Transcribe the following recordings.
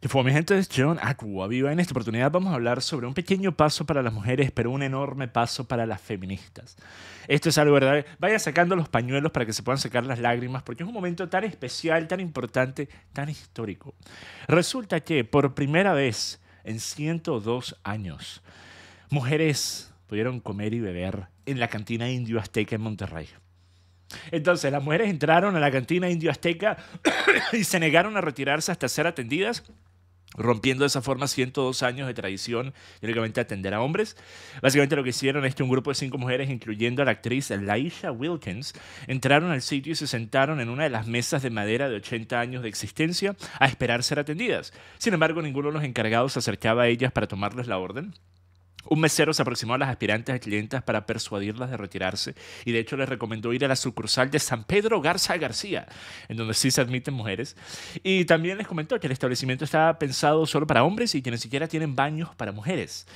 Que fue mi gente, es John Aqua ah, Viva. En esta oportunidad vamos a hablar sobre un pequeño paso para las mujeres, pero un enorme paso para las feministas. Esto es algo verdad. Vaya sacando los pañuelos para que se puedan sacar las lágrimas, porque es un momento tan especial, tan importante, tan histórico. Resulta que por primera vez en 102 años, mujeres pudieron comer y beber en la cantina indio azteca en Monterrey. Entonces, las mujeres entraron a la cantina indio azteca y se negaron a retirarse hasta ser atendidas rompiendo de esa forma 102 años de tradición y únicamente atender a hombres. Básicamente lo que hicieron es que un grupo de cinco mujeres, incluyendo a la actriz Laisha Wilkins, entraron al sitio y se sentaron en una de las mesas de madera de 80 años de existencia a esperar ser atendidas. Sin embargo, ninguno de los encargados se acercaba a ellas para tomarles la orden. Un mesero se aproximó a las aspirantes y clientas para persuadirlas de retirarse y de hecho les recomendó ir a la sucursal de San Pedro Garza García, en donde sí se admiten mujeres. Y también les comentó que el establecimiento estaba pensado solo para hombres y que ni siquiera tienen baños para mujeres.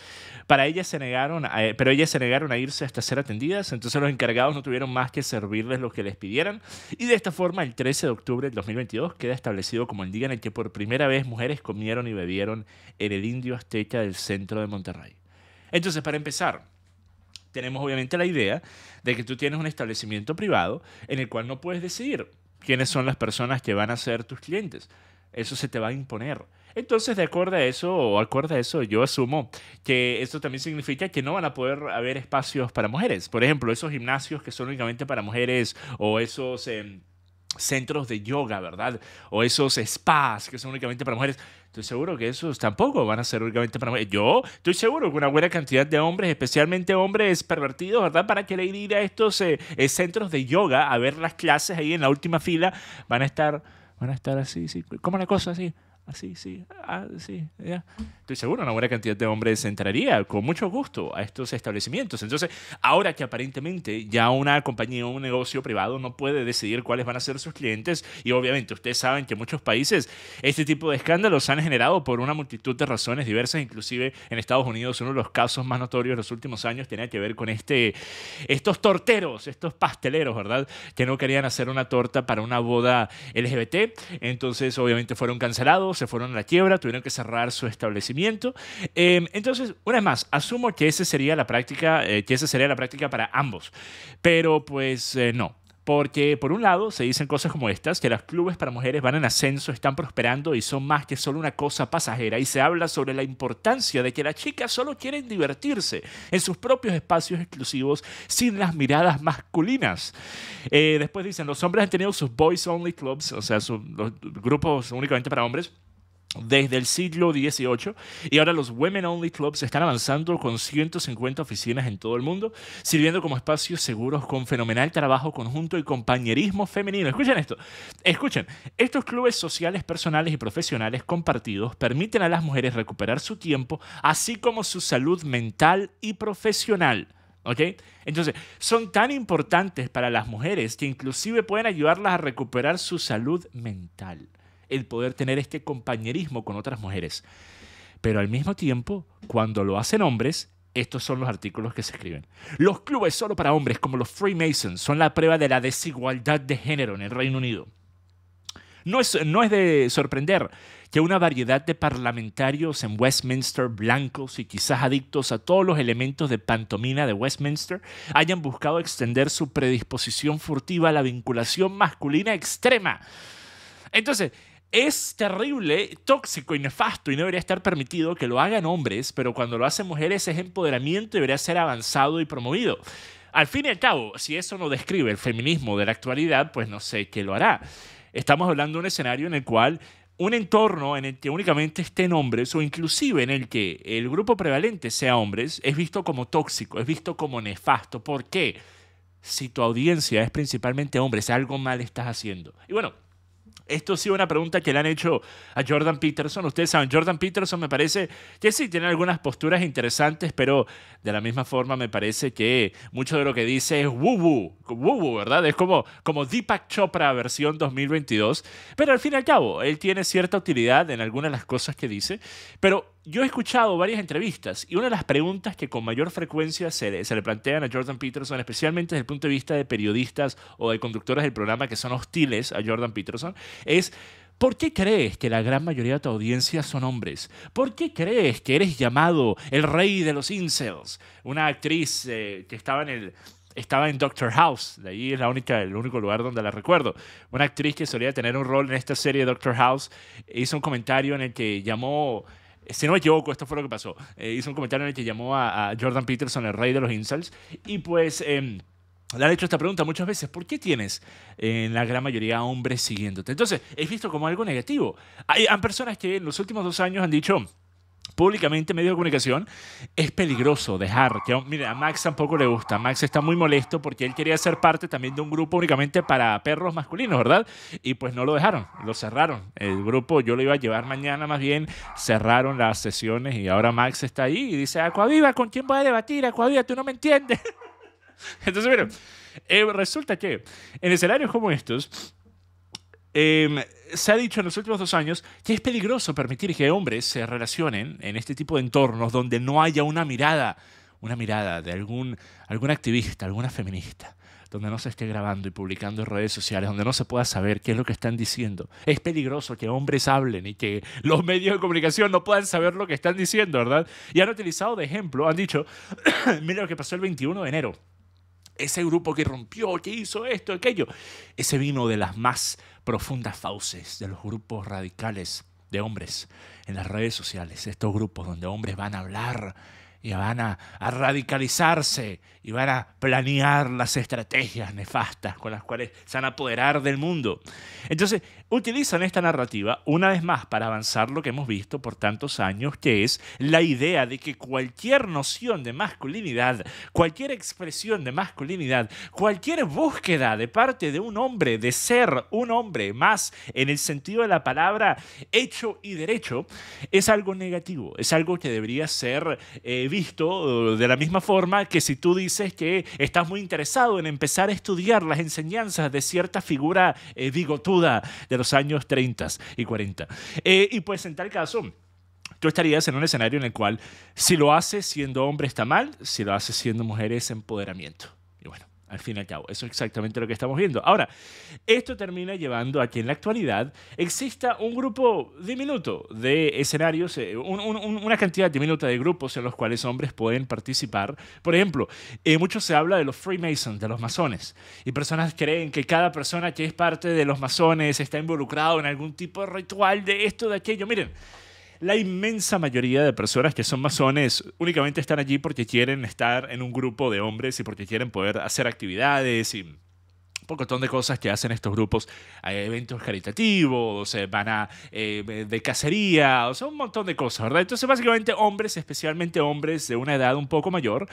Para ellas se negaron, eh, pero ellas se negaron a irse hasta ser atendidas, entonces los encargados no tuvieron más que servirles lo que les pidieran y de esta forma el 13 de octubre de 2022 queda establecido como el día en el que por primera vez mujeres comieron y bebieron en el indio azteca del centro de Monterrey. Entonces, para empezar, tenemos obviamente la idea de que tú tienes un establecimiento privado en el cual no puedes decidir quiénes son las personas que van a ser tus clientes. Eso se te va a imponer. Entonces, de acuerdo a eso, o acuerdo a eso, yo asumo que esto también significa que no van a poder haber espacios para mujeres. Por ejemplo, esos gimnasios que son únicamente para mujeres o esos... Em, centros de yoga, ¿verdad? O esos spas que son únicamente para mujeres. Estoy seguro que esos tampoco van a ser únicamente para mujeres. Yo estoy seguro que una buena cantidad de hombres, especialmente hombres pervertidos, ¿verdad? Para querer ir a estos eh, eh, centros de yoga a ver las clases ahí en la última fila, van a estar, van a estar así, sí. ¿Cómo la cosa así? así, ah, sí, ah, sí, ya. Estoy seguro, una buena cantidad de hombres entraría con mucho gusto a estos establecimientos. Entonces, ahora que aparentemente ya una compañía o un negocio privado no puede decidir cuáles van a ser sus clientes, y obviamente ustedes saben que muchos países este tipo de escándalos se han generado por una multitud de razones diversas, inclusive en Estados Unidos uno de los casos más notorios de los últimos años tenía que ver con este, estos torteros, estos pasteleros, ¿verdad? Que no querían hacer una torta para una boda LGBT, entonces obviamente fueron cancelados se fueron a la quiebra, tuvieron que cerrar su establecimiento. Em, entonces, una vez más, asumo que, ese sería la práctica, eh, que esa sería la práctica para ambos, pero pues eh, no. Porque por un lado se dicen cosas como estas, que los clubes para mujeres van en ascenso, están prosperando y son más que solo una cosa pasajera. Y se habla sobre la importancia de que las chicas solo quieren divertirse en sus propios espacios exclusivos sin las miradas masculinas. Eh, después dicen, los hombres han tenido sus boys only clubs, o sea, sus, los grupos únicamente para hombres desde el siglo XVIII y ahora los Women Only Clubs están avanzando con 150 oficinas en todo el mundo, sirviendo como espacios seguros con fenomenal trabajo conjunto y compañerismo femenino. Escuchen esto, escuchen, estos clubes sociales, personales y profesionales compartidos permiten a las mujeres recuperar su tiempo, así como su salud mental y profesional. Entonces, son tan importantes para las mujeres que inclusive pueden ayudarlas a recuperar su salud mental el poder tener este compañerismo con otras mujeres. Pero al mismo tiempo, cuando lo hacen hombres, estos son los artículos que se escriben. Los clubes solo para hombres, como los Freemasons, son la prueba de la desigualdad de género en el Reino Unido. No es, no es, de sorprender que una variedad de parlamentarios en Westminster, blancos y quizás adictos a todos los elementos de pantomina de Westminster, hayan buscado extender su predisposición furtiva a la vinculación masculina extrema. Entonces, es terrible, tóxico y nefasto y no debería estar permitido que lo hagan hombres, pero cuando lo hacen mujeres ese empoderamiento debería ser avanzado y promovido. Al fin y al cabo, si eso no describe el feminismo de la actualidad, pues no sé qué lo hará. Estamos hablando de un escenario en el cual un entorno en el que únicamente estén hombres o inclusive en el que el grupo prevalente sea hombres es visto como tóxico, es visto como nefasto. ¿Por qué? Si tu audiencia es principalmente hombres, algo mal estás haciendo. Y bueno, esto sí una pregunta que le han hecho a Jordan Peterson. Ustedes saben, Jordan Peterson me parece que sí tiene algunas posturas interesantes, pero de la misma forma me parece que mucho de lo que dice es woo woo, ¿verdad? Es como, como Deepak Chopra versión 2022. Pero al fin y al cabo, él tiene cierta utilidad en algunas de las cosas que dice, pero yo he escuchado varias entrevistas y una de las preguntas que con mayor frecuencia se le, plantean a Jordan Peterson, especialmente desde el punto de vista de periodistas o de conductores del programa que son hostiles a Jordan Peterson, es ¿por qué crees que la gran mayoría de tu audiencia son hombres? ¿Por qué crees que eres llamado el rey de los incels? Una actriz eh, que estaba en el estaba en Doctor House, de ahí es la única, el único lugar donde la recuerdo. Una actriz que solía tener un rol en esta serie Doctor House hizo un comentario en el que llamó eh, si no me equivoco, esto fue lo que pasó. Eh, hizo un comentario en el que llamó a, Jordan Peterson el rey de los insults. Y pues em, le han hecho esta pregunta muchas veces. ¿Por qué tienes eh, en la gran mayoría hombres siguiéndote? Entonces, es visto como algo negativo. Hay, hay personas que en los últimos dos años han dicho públicamente medio medios de comunicación, es peligroso dejar. Que, mira, a Max tampoco le gusta. Max está muy molesto porque él quería ser parte también de un grupo únicamente para perros masculinos, ¿verdad? Y pues no lo dejaron, lo cerraron. El grupo yo lo iba a llevar mañana más bien, cerraron las sesiones y ahora Max está ahí y dice, Acuaviva, ¿con quién voy a debatir? Acuaviva, tú no me entiendes. Entonces, mira, eh, resulta que en escenarios como estos, Em, se ha dicho en los últimos dos años que es peligroso permitir que hombres se relacionen en este tipo de entornos donde no haya una mirada, una mirada de algún, algún activista, alguna feminista, donde no se esté grabando y publicando en redes sociales, donde no se pueda saber qué es lo que están diciendo. Es peligroso que hombres hablen y que los medios de comunicación no puedan saber lo que están diciendo, ¿verdad? Y han utilizado de ejemplo, han dicho, mira lo que pasó el 21 de enero. Ese grupo que rompió, que hizo esto, aquello. Ese vino de las más profundas fauces de los grupos radicales de hombres en las redes sociales, estos grupos donde hombres van a hablar y van a, radicalizarse y van a planear las estrategias nefastas con las cuales se van a apoderar del mundo. Entonces, utilizan esta narrativa una vez más para avanzar lo que hemos visto por tantos años, que es la idea de que cualquier noción de masculinidad, cualquier expresión de masculinidad, cualquier búsqueda de parte de un hombre de ser un hombre más en el sentido de la palabra hecho y derecho, es algo negativo, es algo que debería ser eh, visto de la misma forma que si tú dices que estás muy interesado en empezar a estudiar las enseñanzas de cierta figura bigotuda eh, de los años 30 y 40. Eh, y pues en tal caso, tú estarías en un escenario en el cual si lo haces siendo hombre está mal, si lo haces siendo mujer es empoderamiento al fin y al cabo. Eso es exactamente lo que estamos viendo. Ahora, esto termina llevando a que en la actualidad exista un grupo diminuto de escenarios, eh, una cantidad diminuta de grupos en los cuales hombres pueden participar. Por ejemplo, eh, mucho se habla de los Freemasons, de los masones, y personas creen que cada persona que es parte de los masones está involucrado en algún tipo de ritual de esto, de aquello. Miren, la inmensa mayoría de personas que son masones únicamente están allí porque quieren estar en un grupo de hombres y porque quieren poder hacer actividades y un montón de cosas que hacen estos grupos. Hay eh, eventos caritativos, eh, van a eh, de cacería, o sea, un montón de cosas, ¿verdad? Entonces, básicamente, hombres, especialmente hombres de una edad un poco mayor,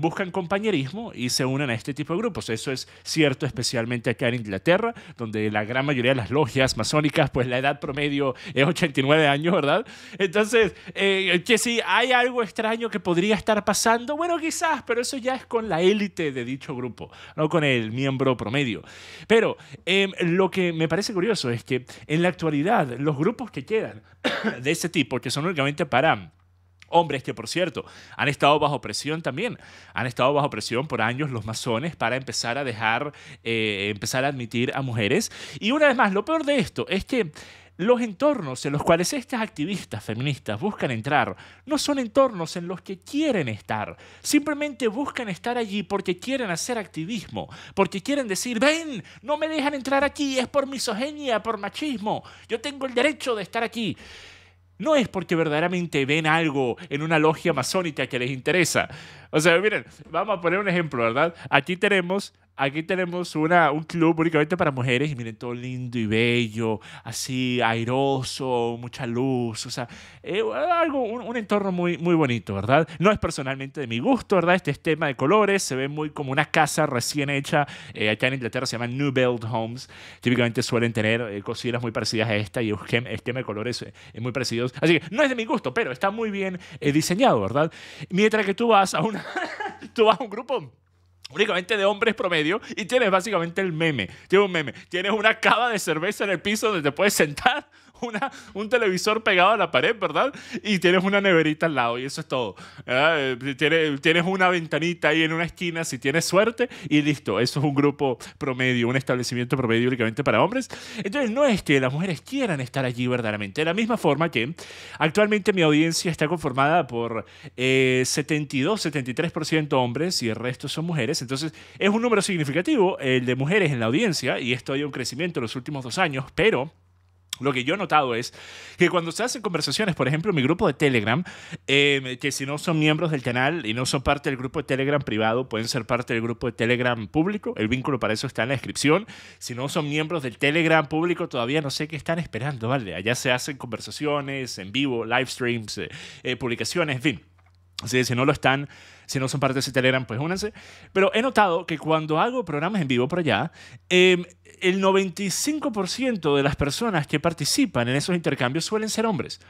buscan compañerismo y se unen a este tipo de grupos. Eso es cierto, especialmente acá en Inglaterra, donde la gran mayoría de las logias masónicas, pues la edad promedio es 89 años, ¿verdad? Entonces, que si hay algo extraño que podría estar pasando, bueno, quizás, pero eso ya es con la élite de dicho grupo, no con el miembro promedio medio. Pero em, lo que me parece curioso es que en la actualidad los grupos que quedan de ese tipo, que son únicamente para hombres que, por cierto, han estado bajo presión también. Han estado bajo presión por años los masones para empezar a dejar, eh, empezar a admitir a mujeres. Y una vez más, lo peor de esto es que los entornos en los cuales estas activistas feministas buscan entrar no son entornos en los que quieren estar. Simplemente buscan estar allí porque quieren hacer activismo, porque quieren decir, ven, no me dejan entrar aquí, es por misoginia, por machismo, yo tengo el derecho de estar aquí. No es porque verdaderamente ven algo en una logia masónica que les interesa. O sea, miren, vamos a poner un ejemplo, ¿verdad? Aquí tenemos Aquí tenemos una, un club únicamente para mujeres y miren todo lindo y bello, así airoso, mucha luz, o sea, eh, algo, un, entorno muy, muy bonito, ¿verdad? No es personalmente de mi gusto, ¿verdad? Este es tema de colores, se ve muy como una casa recién hecha, eh, acá en Inglaterra se llama New Build Homes, típicamente suelen tener eh, cocinas muy parecidas a esta y tema de colores eh, muy parecidos, así que no es de mi gusto, pero está muy bien diseñado, ¿verdad? Mientras que tú vas a, una, tú vas a un grupo únicamente de hombres promedio y tienes básicamente el meme. Tienes un meme, tienes una cava de cerveza en el piso donde te puedes sentar, un televisor pegado a la pared, ¿verdad? Y tienes una neverita al lado y eso es todo. Eh, tienes, una ventanita ahí en una esquina si tienes suerte y listo. Eso es un grupo promedio, un establecimiento promedio únicamente para hombres. Entonces no es que las mujeres quieran estar allí verdaderamente. De la misma forma que actualmente mi audiencia está conformada por 72, eh, 73% hombres y el resto son mujeres. Entonces es un número significativo el de mujeres en la audiencia y esto ha ido un crecimiento en los últimos dos años, pero... Lo que yo he notado es que cuando se hacen conversaciones, por ejemplo, en mi grupo de Telegram, em, que si no son miembros del canal y no son parte del grupo de Telegram privado, pueden ser parte del grupo de Telegram público. El vínculo para eso está en la descripción. Si no son miembros del Telegram público, todavía no sé qué están esperando, ¿vale? Allá se hacen conversaciones en vivo, live streams, eh, eh, publicaciones, en fin. Así si no lo están, si no son parte de ese Telegram, pues únanse. Pero he notado que cuando hago programas en vivo por allá, em, el 95% de las personas que participan en esos intercambios suelen ser hombres,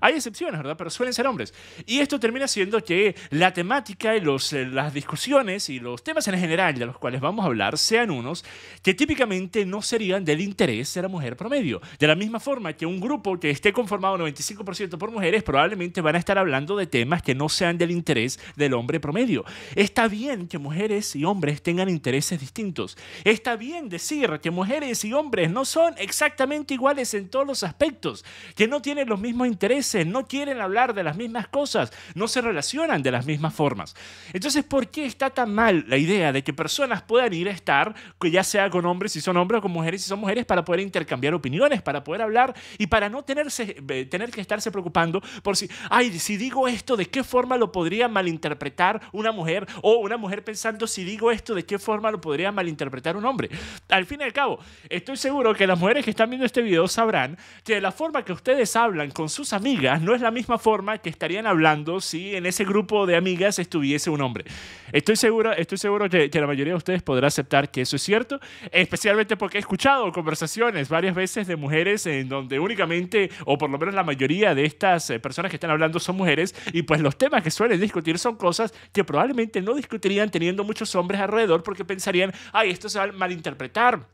Hay excepciones, ¿verdad? Pero suelen ser hombres. Y esto termina siendo que la temática y los, eh, las discusiones y los temas en general de los cuales vamos a hablar sean unos que típicamente no serían del interés de la mujer promedio. De la misma forma que un grupo que esté conformado 95% por mujeres probablemente van a estar hablando de temas que no sean del interés del hombre promedio. Está bien que mujeres y hombres tengan intereses distintos. Está bien decir que mujeres y hombres no son exactamente iguales en todos los aspectos, que no tienen los mismos intereses, no quieren hablar de las mismas cosas, no se relacionan de las mismas formas. Entonces, ¿por qué está tan mal la idea de que personas puedan ir a estar, que ya sea con hombres si son hombres o con mujeres si son mujeres, para poder intercambiar opiniones, para poder hablar y para no tenerse, eh, tener que estarse preocupando por si, ay, si digo esto, ¿de qué forma lo podría malinterpretar? una mujer o una mujer pensando si digo esto, de qué forma lo podría malinterpretar un hombre. Al fin y al cabo, estoy seguro que las mujeres que están viendo este video sabrán que la forma que ustedes hablan con sus amigas no es la misma forma que estarían hablando si en ese grupo de amigas estuviese un hombre. Estoy seguro, estoy seguro que, que la mayoría de ustedes podrá aceptar que eso es cierto, especialmente porque he escuchado conversaciones varias veces de mujeres en donde únicamente, o por lo menos la mayoría de estas eh, personas que están hablando son mujeres, y pues los temas que suelen discutir son cosas que probablemente no discutirían teniendo muchos hombres alrededor porque pensarían, ay, esto se va a malinterpretar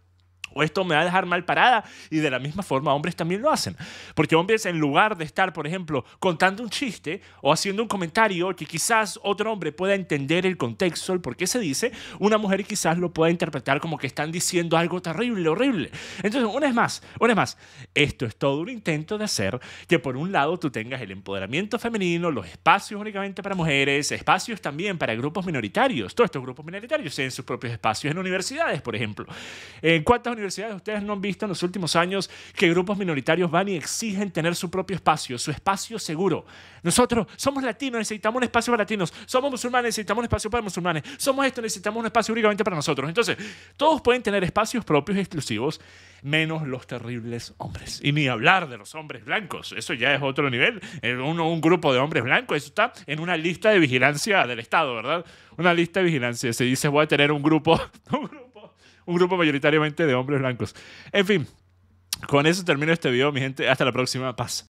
o esto me va a dejar mal parada. Y de la misma forma, hombres también lo hacen. Porque hombres, en lugar de estar, por ejemplo, contando un chiste o haciendo un comentario que quizás otro hombre pueda entender el contexto, el por qué se dice, una mujer quizás lo pueda interpretar como que están diciendo algo terrible, horrible. Entonces, una vez más, una vez más, esto es todo un intento de hacer que por un lado tú tengas el empoderamiento femenino, los espacios únicamente para mujeres, espacios también para grupos minoritarios, todos estos grupos minoritarios en sus propios espacios, en universidades, por ejemplo. ¿En cuántas universidades? universidades ustedes no han visto en los últimos años que grupos minoritarios van y exigen tener su propio espacio, su espacio seguro? Nosotros somos latinos, necesitamos un espacio para latinos, somos musulmanes, necesitamos un espacio para musulmanes, somos esto, necesitamos un espacio únicamente para nosotros. Entonces, todos pueden tener espacios propios y exclusivos, menos los terribles hombres. Y ni hablar de los hombres blancos, eso ya es otro nivel. Eh, un grupo de hombres blancos, eso está en una lista de vigilancia del Estado, ¿verdad? Una lista de vigilancia. Se dice, voy a tener un grupo un grupo mayoritariamente de hombres blancos. En fin, con eso termino este video, mi gente. Hasta la próxima. Paz.